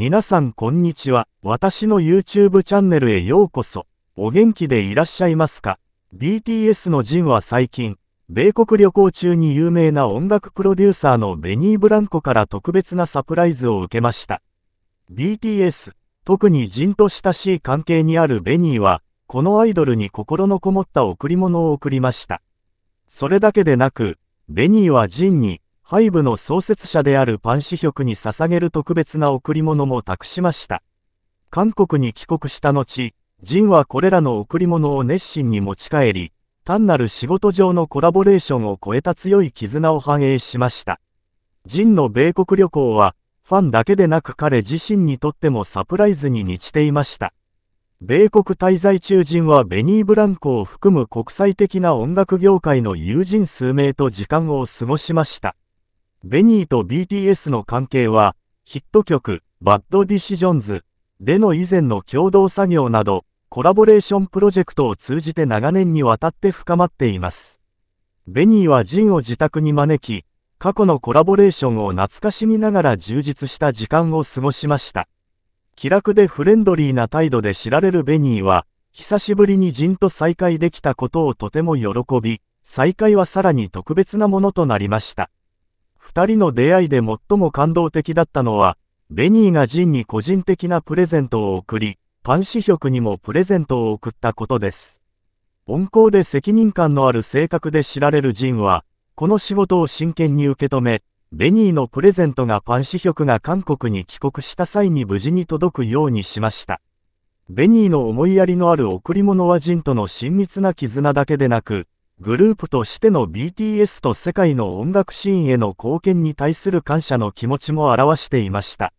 皆さんこんにちは。私の YouTube チャンネルへようこそ。お元気でいらっしゃいますか ?BTS のジンは最近、米国旅行中に有名な音楽プロデューサーのベニー・ブランコから特別なサプライズを受けました。BTS、特にジンと親しい関係にあるベニーは、このアイドルに心のこもった贈り物を贈りました。それだけでなく、ベニーはジンに、ハイブの創設者であるパン・シヒョクに捧げる特別な贈り物も託しました。韓国に帰国した後、ジンはこれらの贈り物を熱心に持ち帰り、単なる仕事上のコラボレーションを超えた強い絆を反映しました。ジンの米国旅行は、ファンだけでなく彼自身にとってもサプライズに満ちていました。米国滞在中人はベニー・ブランコを含む国際的な音楽業界の友人数名と時間を過ごしました。ベニーと BTS の関係は、ヒット曲、バッドディシジョンズでの以前の共同作業など、コラボレーションプロジェクトを通じて長年にわたって深まっています。ベニーはジンを自宅に招き、過去のコラボレーションを懐かしみながら充実した時間を過ごしました。気楽でフレンドリーな態度で知られるベニーは、久しぶりにジンと再会できたことをとても喜び、再会はさらに特別なものとなりました。二人の出会いで最も感動的だったのは、ベニーがジンに個人的なプレゼントを贈り、パンシヒョクにもプレゼントを贈ったことです。温厚で責任感のある性格で知られるジンは、この仕事を真剣に受け止め、ベニーのプレゼントがパンシヒョクが韓国に帰国した際に無事に届くようにしました。ベニーの思いやりのある贈り物はジンとの親密な絆だけでなく、グループとしての BTS と世界の音楽シーンへの貢献に対する感謝の気持ちも表していました。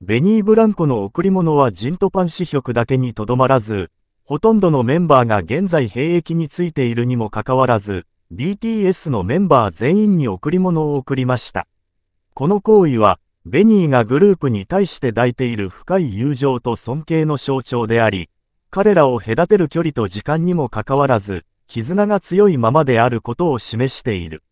ベニー・ブランコの贈り物はジントパン支局だけにとどまらず、ほとんどのメンバーが現在兵役についているにもかかわらず、BTS のメンバー全員に贈り物を贈りました。この行為は、ベニーがグループに対して抱いている深い友情と尊敬の象徴であり、彼らを隔てる距離と時間にもかかわらず、絆が強いままであることを示している。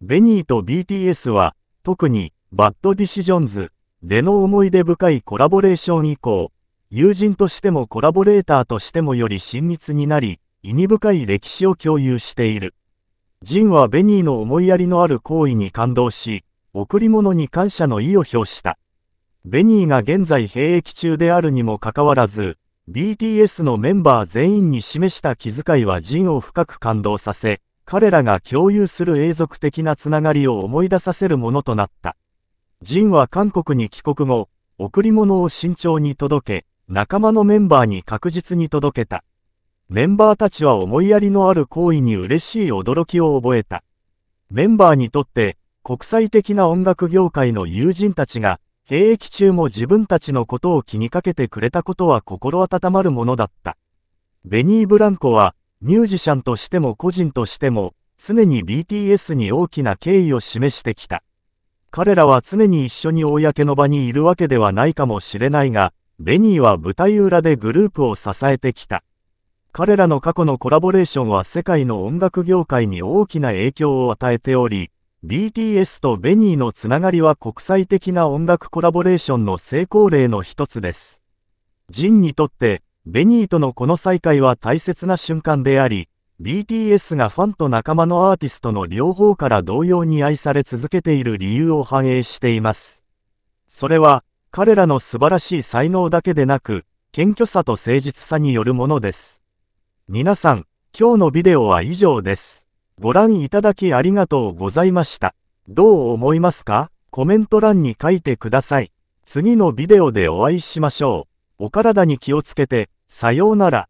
ベニーと BTS は、特に、バッドディシジョンズでの思い出深いコラボレーション以降、友人としてもコラボレーターとしてもより親密になり、意味深い歴史を共有している。ジンはベニーの思いやりのある行為に感動し、贈り物に感謝の意を表した。ベニーが現在兵役中であるにもかかわらず、BTS のメンバー全員に示した気遣いはジンを深く感動させ、彼らが共有する永続的なつながりを思い出させるものとなった。ジンは韓国に帰国後、贈り物を慎重に届け、仲間のメンバーに確実に届けた。メンバーたちは思いやりのある行為に嬉しい驚きを覚えた。メンバーにとって、国際的な音楽業界の友人たちが、兵役中も自分たちのことを気にかけてくれたことは心温まるものだった。ベニー・ブランコは、ミュージシャンとしても個人としても、常に BTS に大きな敬意を示してきた。彼らは常に一緒に公の場にいるわけではないかもしれないが、ベニーは舞台裏でグループを支えてきた。彼らの過去のコラボレーションは世界の音楽業界に大きな影響を与えており、BTS とベニーのつながりは国際的な音楽コラボレーションの成功例の一つです。ジンにとって、ベニーとのこの再会は大切な瞬間であり、BTS がファンと仲間のアーティストの両方から同様に愛され続けている理由を反映しています。それは、彼らの素晴らしい才能だけでなく、謙虚さと誠実さによるものです。皆さん、今日のビデオは以上です。ご覧いただきありがとうございました。どう思いますかコメント欄に書いてください。次のビデオでお会いしましょう。お体に気をつけて、さようなら。